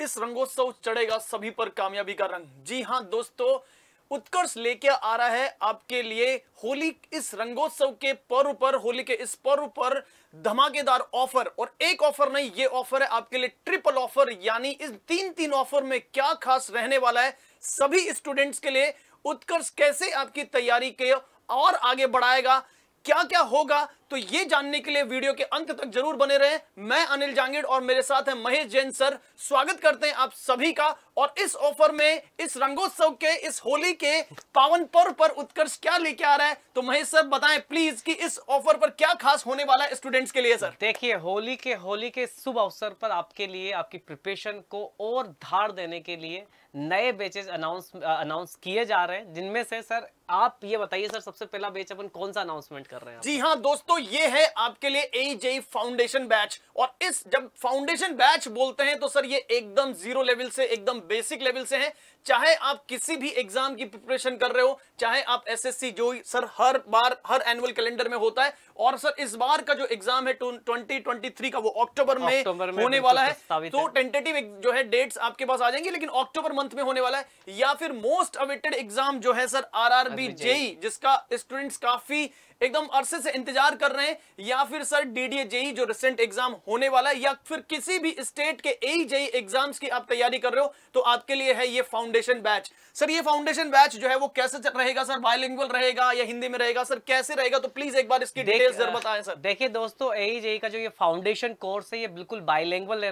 इस रंगोत्सव चढ़ेगा सभी पर कामयाबी का रंग जी हाँ दोस्तों उत्कर्ष लेके आ रहा है आपके लिए होली इस रंगोत्सव के पर्व पर होली के इस पर्व पर धमाकेदार ऑफर और एक ऑफर नहीं ये ऑफर है आपके लिए ट्रिपल ऑफर यानी इस तीन तीन ऑफर में क्या खास रहने वाला है सभी स्टूडेंट्स के लिए उत्कर्ष कैसे आपकी तैयारी के और आगे बढ़ाएगा क्या क्या होगा तो ये जानने के लिए वीडियो के अंत तक जरूर बने रहे मैं अनिल जांगिड़ और मेरे साथ है महेश जैन सर स्वागत करते हैं आप सभी का और इस ऑफर में इस रंगोत्सव के इस होली के पावन पर्व पर उत्कर्ष क्या लेके आ रहा है तो महेश सर बताएं प्लीज कि इस ऑफर पर क्या खास होने वाला है स्टूडेंट्स के लिए सर देखिए होली के होली के शुभ अवसर पर आपके लिए आपकी प्रिपरेशन को और धार देने के लिए नए बेचेज अनाउंस अनाउंस किए जा रहे हैं जिनमें से सर आप ये बताइए सर सबसे पहला बेच अपन कौन सा अनाउंसमेंट कर रहे हैं जी हाँ दोस्तों दोस्तों ये है आपके लिए ए फाउंडेशन बैच और इस जब फाउंडेशन बैच बोलते हैं तो सर ये एकदम जीरो लेवल से एकदम बेसिक लेवल से है चाहे आप किसी भी एग्जाम की प्रिपरेशन कर रहे हो चाहे आप एसएससी जो सर हर बार हर एनुअल कैलेंडर में होता है और सर इस बार का जो एग्जाम है ट्वेंटी तो ट्वेंटी का वो अक्टूबर में, में होने वाला है तो टेंटेटिव जो है डेट्स आपके पास आ जाएंगे लेकिन अक्टूबर मंथ में होने वाला है या फिर मोस्ट अवेटेड एग्जाम जो है सर आर आर जिसका स्टूडेंट्स काफी एकदम अरसे से इंतजार कर रहे हैं या फिर सर डीडीए जेई e जो रिसेंट एग्जाम होने वाला है या फिर किसी भी स्टेट के ए जेई एग्जाम्स की आप तैयारी कर रहे हो तो आपके लिए है ये फाउंडेशन बैच सर ये फाउंडेशन बैच जो है वो कैसे रहेगा सर बायोलिंगुअल रहेगा या हिंदी में रहेगा सर कैसे रहेगा तो प्लीज एक बार इसकी डिटेल जरूर बताए सर देखिए दोस्तों ए जेई e का जो ये फाउंडेशन कोर्स है ये बिल्कुल बायोलिंगुअल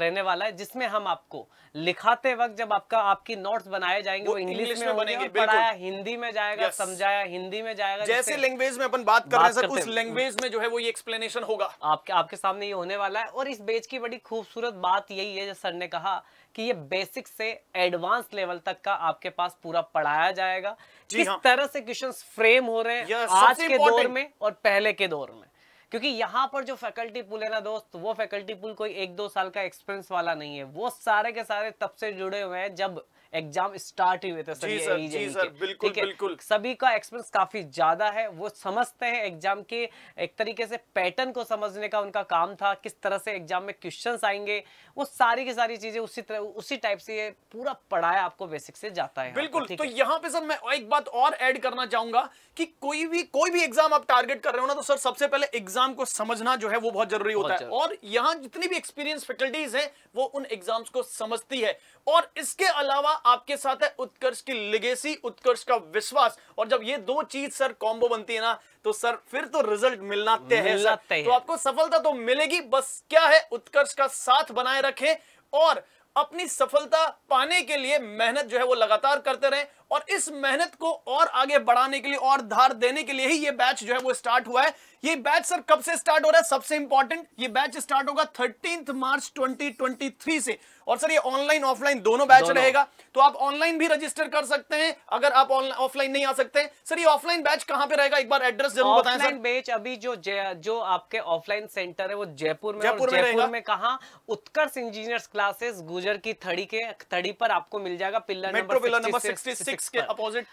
रहने वाला है जिसमें हम आपको लिखाते वक्त जब आपका आपकी नोट्स बनाए जाएंगे वो इंग्लिश में बनेंगे पढ़ाया हिंदी में जाएगा समझाया हिंदी में जाएगा जैसे लैंग्वेज लैंग्वेज में अपन बात कर रहे हैं सर उस लैंग्वेज में जो है वो ये एक्सप्लेनेशन होगा आपके आपके सामने ये होने वाला है और इस बेच की बड़ी खूबसूरत बात यही है जो सर ने कहा कि ये बेसिक से एडवांस लेवल तक का आपके पास पूरा पढ़ाया जाएगा किस हाँ। तरह से क्वेश्चन फ्रेम हो रहे हैं आज के दौर में और पहले के दौर में क्योंकि यहाँ पर जो फैकल्टी पुल है ना दोस्त वो फैकल्टी पुल कोई एक दो साल का एक्सपीरियंस वाला नहीं है वो सारे के सारे तब से जुड़े हुए हैं जब एग्जाम स्टार्ट ही हुए थे sir ji sir, ji sir, बिल्कुल बिल्कुल सभी का एक्सपीरियंस काफी ज्यादा है वो समझते हैं एग्जाम के एक तरीके से पैटर्न को समझने का उनका काम था किस तरह से एग्जाम में क्वेश्चन आएंगे वो सारी की सारी चीजें उसी तरह उसी टाइप से ये पूरा पढ़ाया आपको बेसिक से जाता है बिल्कुल तो यहाँ पे सर मैं एक बात और एड करना चाहूंगा कि कोई भी कोई भी एग्जाम आप टारगेट कर रहे हो ना तो सर सबसे पहले एग्जाम को समझना जो है वो बहुत जरूरी होता है और यहाँ जितनी भी एक्सपीरियंस फैकल्टीज है वो उन एग्जाम्स को समझती है और इसके अलावा आपके साथ है उत्कर्ष की लिगेसी उत्कर्ष का विश्वास और जब ये दो चीज सर कॉम्बो बनती है ना तो सर फिर तो रिजल्ट मिलना तय है तो आपको सफलता तो मिलेगी बस क्या है उत्कर्ष का साथ बनाए रखें और अपनी सफलता पाने के लिए मेहनत जो है वो लगातार करते रहें और इस मेहनत को और आगे बढ़ाने के लिए और धार देने के लिए ही ये बैच जो है वो स्टार्ट हुआ है ये बैच सर कब से स्टार्ट हो रहा है सबसे इंपॉर्टेंट ये बैच स्टार्ट होगा थर्टीन मार्च 2023 से और सर ये ऑनलाइन ऑफलाइन दोनों बैच रहेगा तो आप ऑनलाइन भी रजिस्टर कर सकते हैं अगर आप ऑफलाइन नहीं आ सकते सर ये ऑफलाइन बैच कहाँ पे रहेगा एक बार एड्रेस जरूर बताएं सर बैच अभी जो जो आपके ऑफलाइन सेंटर है वो जयपुर में जयपुर में, में कहा उत्कर्ष इंजीनियर क्लासेस गुजर की थड़ी के थड़ी पर आपको मिल जाएगा pillar pillar number sixty six के अपोजिट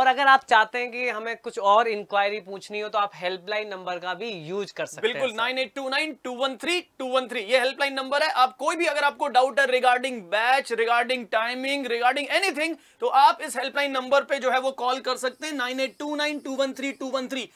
और अगर आप चाहते हैं कि हमें कुछ और इंक्वायरी पूछनी हो तो आप हेल्पलाइन नंबर का भी यूज कर सकते बिल्कुल हैं nine eight two nine two one three two one three ये हेल्पलाइन नंबर है आप कोई भी अगर आपको डाउट है regarding batch regarding timing regarding anything तो आप इस हेल्पलाइन नंबर पे जो है वो कॉल कर सकते हैं nine eight two nine two one three two one three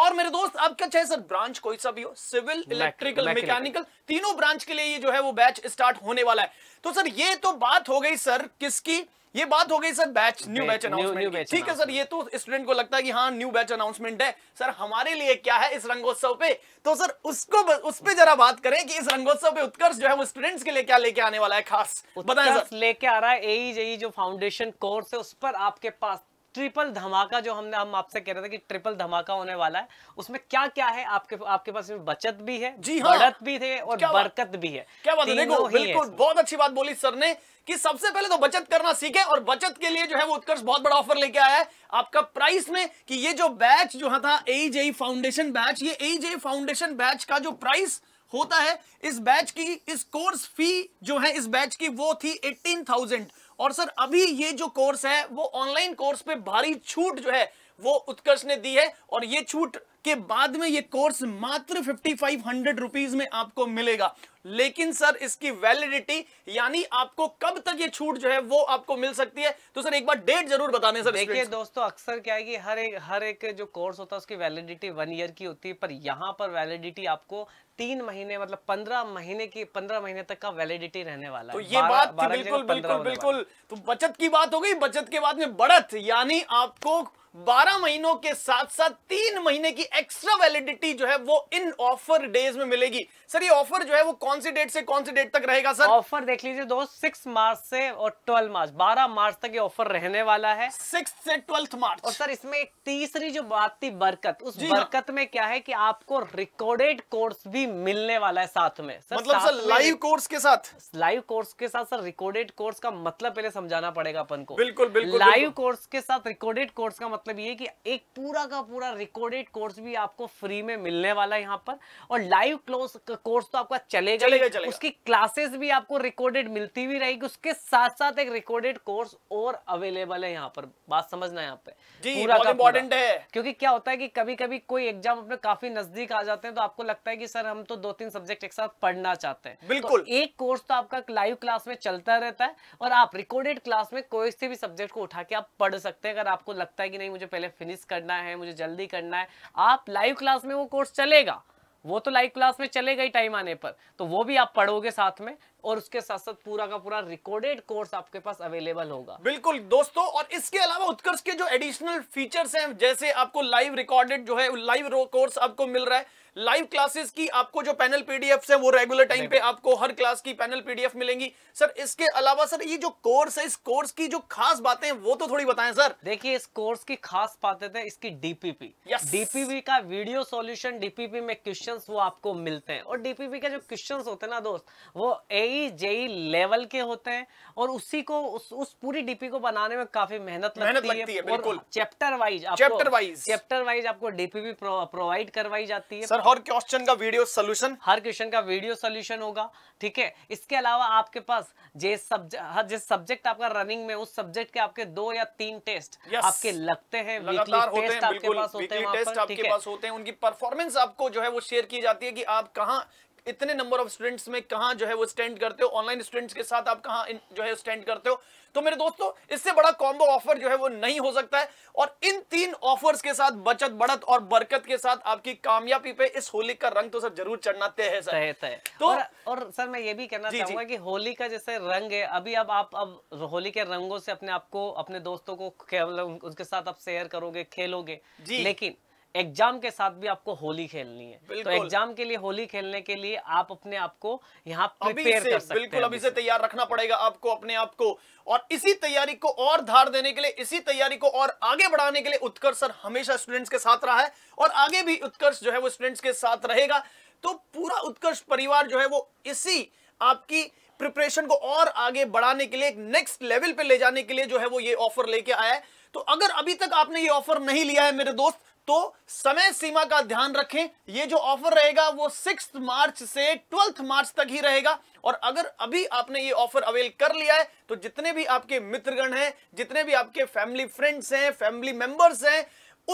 और मेरे दोस्त अब क्या चाहे सर ब्रांच कोई सा भी हो सिविल इलेक्ट्रिकल मैकेनिकल तीनों ब्रांच के लिए ये जो है वो बैच स्टार्ट होने वाला है तो सर ये तो बात हो गई सर किसकी ये बात हो गई sir batch new batch announcement ठीक है सर ये तो स्टूडेंट को लगता है कि हाँ न्यू बैच अनाउंसमेंट है सर हमारे लिए क्या है इस रंगोत्सव पे तो सर उसको उस पर जरा बात करें कि इस रंगोत्सव पे उत्कर्ष जो है वो स्टूडेंट्स के लिए क्या लेके आने वाला है खास बताए लेके आ रहा है एई जी e e जो फाउंडेशन कोर्स है उस पर आपके पास ट्रिपल धमाका जो हमने हम आपसे कह रहे थे कि ट्रिपल धमाका होने वाला है उसमें क्या क्या है आपके आपके पास में बचत भी है जी हाँ बढ़त भी थे और बरकत भी है क्या बात देखो बिल्कुल बहुत अच्छी बात बोली सर ने कि सबसे पहले तो बचत करना सीखे और बचत के लिए जो है वो उत्कर्ष बहुत बड़ा ऑफर लेके आया है आपका प्राइस में कि ये जो बैच जो था एज फाउंडेशन बैच ये एज फाउंडेशन बैच का जो प्राइस होता है इस बैच की इस कोर्स फी जो है इस बैच की वो थी एटीन थाउजेंड और सर अभी ये जो कोर्स है वो ऑनलाइन कोर्स पे भारी छूट जो है वो उत्कर्ष ने दी है और ये छूट के बाद में ये कोर्स मात्र फिफ्टी फाइव हंड्रेड रुपीज में आपको मिलेगा लेकिन सर इसकी वैलिडिटी यानी आपको कब तक ये छूट जो है वो आपको मिल सकती है तो सर एक बार डेट जरूर बताने सर देखिए दोस्तों अक्सर क्या है कि हर एक हर एक जो कोर्स होता है उसकी वैलिडिटी वन ईयर की होती है पर यहाँ पर वैलिडिटी आपको तीन महीने मतलब पंद्रह महीने की पंद्रह महीने तक का वैलिडिटी रहने वाला तो ये बात बिल्कुल बिल्कुल बिल्कुल तो बचत की बात हो गई बचत के बाद में बढ़त यानी आपको बारह महीनों के साथ साथ तीन महीने की एक्स्ट्रा वैलिडिटी जो है वो इन ऑफर डेज में मिलेगी सर ये ऑफर जो है वो कौन कौन सी डेट से कौन सी डेट तक रहेगा सर ऑफर देख लीजिए दोस्त सिक्स मार्च से और ट्वेल्व मार्च बारह मार्च तक ये ऑफर रहने वाला है सिक्स से ट्वेल्थ मार्च और सर इसमें एक तीसरी जो बात थी बरकत उस हाँ। बरकत में क्या है कि आपको रिकॉर्डेड कोर्स भी मिलने वाला है साथ में सर मतलब सर लाइव कोर्स के साथ लाइव कोर्स के साथ सर रिकॉर्डेड कोर्स का मतलब पहले समझाना पड़ेगा अपन को बिल्कुल बिल्कुल लाइव कोर्स के साथ रिकॉर्डेड कोर्स का मतलब ये की एक पूरा का पूरा रिकॉर्डेड कोर्स भी आपको फ्री में मिलने वाला है यहाँ पर और लाइव कोर्स तो आपका चलेगा चले गए चले उसकी क्लासेस भी आपको रिकॉर्डेड मिलती भी रहेगी उसके साथ साथ एक रिकॉर्डेड कोर्स और अवेलेबल है यहाँ पर बात समझना यहाँ पे जी बहुत इंपॉर्टेंट है क्योंकि क्या होता है कि कभी कभी कोई एग्जाम अपने काफी नजदीक आ जाते हैं तो आपको लगता है कि सर हम तो दो तीन सब्जेक्ट एक साथ पढ़ना चाहते हैं बिल्कुल तो एक कोर्स तो आपका लाइव क्लास में चलता रहता है और आप रिकॉर्डेड क्लास में कोई से भी सब्जेक्ट को उठा के आप पढ़ सकते हैं अगर आपको लगता है कि नहीं मुझे पहले फिनिश करना है मुझे जल्दी करना है आप लाइव क्लास में वो कोर्स चलेगा वो तो लाइव क्लास में चलेगा ही टाइम आने पर तो वो भी आप पढ़ोगे साथ में और उसके साथ साथ पूरा का पूरा रिकॉर्डेड कोर्स आपके पास अवेलेबल होगा बिल्कुल दोस्तों और इसके अलावा उत्कर्ष के जो एडिशनल फीचर्स हैं जैसे आपको लाइव रिकॉर्डेड जो है लाइव कोर्स आपको मिल रहा है लाइव क्लासेस की आपको जो पैनल पीडीएफ है वो रेगुलर टाइम पे आपको हर क्लास की पैनल पीडीएफ मिलेंगी सर इसके अलावा सर ये जो कोर्स है इस कोर्स की जो खास बातें वो तो थोड़ी बताएं सर देखिए इस कोर्स की खास बातें थे तो इसकी डीपीपी डीपीपी का वीडियो सॉल्यूशन डीपीपी में क्वेश्चंस वो आपको मिलते हैं और डीपीपी के जो क्वेश्चन होते हैं ना दोस्त वो ए कई जेई लेवल के होते हैं और उसी को उस, उस पूरी डीपी को बनाने में काफी मेहनत लगती, लगती है, है बिल्कुल chapter wise chapter wise chapter wise आपको डीपी भी प्रोवाइड करवाई जाती है सर हर क्वेश्चन का वीडियो सोल्यूशन हर क्वेश्चन का वीडियो सोल्यूशन होगा ठीक है इसके अलावा आपके पास जे सब्जेक्ट जिस सब्जेक्ट आपका रनिंग में उस सब्जेक्ट के आपके दो या तीन टेस्ट आपके लगते हैं टेस्ट आपके पास होते हैं उनकी परफॉर्मेंस आपको जो है वो शेयर की जाती है कि आप कहाँ इतने नंबर ऑफ स्टूडेंट्स में कहाँ जो है वो स्टैंड करते हो ऑनलाइन स्टूडेंट्स के साथ आप कहाँ जो है स्टैंड करते हो तो मेरे दोस्तों इससे बड़ा कॉम्बो ऑफर जो है वो नहीं हो सकता है और इन तीन ऑफर्स के साथ बचत बढ़त और बरकत के साथ आपकी कामयाबी पे इस होली का रंग तो सर जरूर चढ़ना तय है सर तय तय तो और, और सर मैं ये भी कहना चाहूंगा कि होली का जैसे रंग है अभी अब आप अब होली के रंगों से अपने आप को अपने दोस्तों को मतलब उनके साथ आप शेयर करोगे खेलोगे लेकिन एग्जाम के साथ भी आपको होली खेलनी है तो एग्जाम के लिए होली खेलने के लिए आप अपने आप को यहाँ प्रिपेयर कर सकते बिल्कुल अभी से तैयार रखना पड़ेगा आपको अपने आप को और इसी तैयारी को और धार देने के लिए इसी तैयारी को और आगे बढ़ाने के लिए उत्कर्ष सर हमेशा स्टूडेंट्स के साथ रहा है और आगे भी उत्कर्ष जो है वो स्टूडेंट्स के साथ रहेगा तो पूरा उत्कर्ष परिवार जो है वो इसी आपकी प्रिपरेशन को और आगे बढ़ाने के लिए नेक्स्ट लेवल पे ले जाने के लिए जो है वो ये ऑफर लेके आया है तो अगर अभी तक आपने ये ऑफर नहीं लिया है मेरे दोस्त तो समय सीमा का ध्यान रखें ये जो ऑफर रहेगा वो सिक्स मार्च से ट्वेल्थ मार्च तक ही रहेगा और अगर अभी आपने ये ऑफर अवेल कर लिया है तो जितने भी आपके मित्रगण हैं जितने भी आपके फैमिली फ्रेंड्स हैं फैमिली मेंबर्स हैं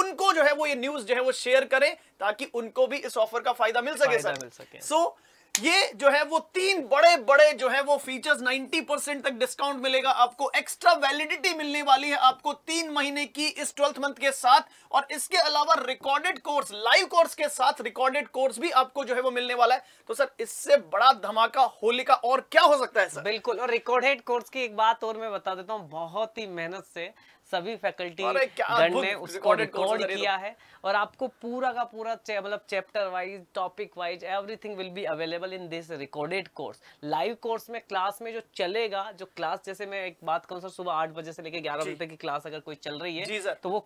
उनको जो है वो ये न्यूज जो है वो शेयर करें ताकि उनको भी इस ऑफर का फायदा मिल सके फायदा सर मिल सके सो so, ये जो है वो तीन बड़े बड़े जो है वो फीचर्स 90 परसेंट तक डिस्काउंट मिलेगा आपको एक्स्ट्रा वैलिडिटी मिलने वाली है आपको तीन महीने की इस ट्वेल्थ मंथ के साथ और इसके अलावा रिकॉर्डेड कोर्स लाइव कोर्स के साथ रिकॉर्डेड कोर्स भी आपको जो है वो मिलने वाला है तो सर इससे बड़ा धमाका होली का और क्या हो सकता है सर बिल्कुल और रिकॉर्डेड कोर्स की एक बात और मैं बता देता हूँ बहुत ही मेहनत से सभी फैकल्टी गण ने उसको रिकॉर्ड किया तो? है और आपको पूरा का पूरा मतलब chapter wise topic wise everything will be available in this recorded course live course में क्लास में जो चलेगा जो क्लास जैसे मैं एक बात कहूँ सर सुबह आठ बजे से लेकर ग्यारह बजे तक की क्लास अगर कोई चल रही है तो वो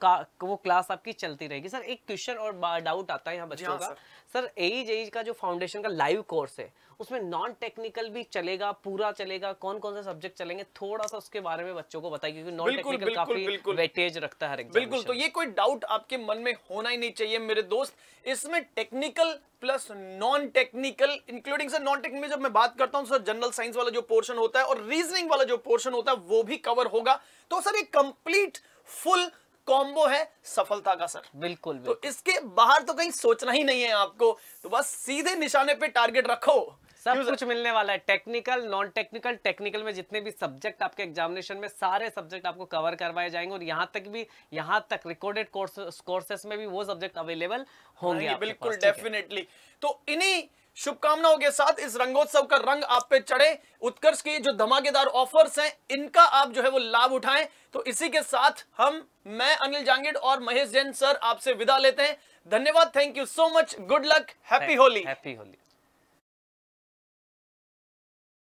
वो क्लास आपकी चलती रहेगी सर एक क्वेश्चन और डाउट आता है यहाँ बच्चों हाँ, का सर एज एज का जो फाउंडेशन का लाइव कोर्स है उसमें नॉन टेक्निकल भी चलेगा पूरा चलेगा कौन कौन सा सब्जेक्ट चलेंगे थोड़ा सा उसके बारे में बच्चों को बताइए क्योंकि नॉन टेक्निकल काफी वेटेज रखता है बिल्कुल तो ये कोई डाउट आपके मन में होना ही नहीं चाहिए मेरे दोस्त इसमें technical plus non technical including sir non technical जब मैं बात करता हूं सर जनरल साइंस वाला जो पोर्शन होता है और रीजनिंग वाला जो पोर्शन होता है वो भी कवर होगा तो सर ये कंप्लीट फुल कॉम्बो है सफलता का सर बिल्कुल, बिल्कुल तो इसके बाहर तो कहीं सोचना ही नहीं है आपको तो बस सीधे निशाने पे टारगेट रखो सब कुछ मिलने वाला है टेक्निकल नॉन टेक्निकल टेक्निकल में जितने भी सब्जेक्ट आपके एग्जामिनेशन में सारे सब्जेक्ट आपको कवर करवाए जाएंगे और यहाँ तक भी यहाँ तक रिकॉर्डेड कोर्सेस में भी वो सब्जेक्ट अवेलेबल होंगे हाँ बिल्कुल डेफिनेटली तो इन्हीं शुभकामनाओं के साथ इस रंगोत्सव का रंग आप पे चढ़े उत्कर्ष की जो धमाकेदार ऑफर्स हैं इनका आप जो है वो लाभ उठाएं तो इसी के साथ हम मैं अनिल जांगिड और महेश जैन सर आपसे विदा लेते हैं धन्यवाद thank you so much good luck happy Holi happy Holi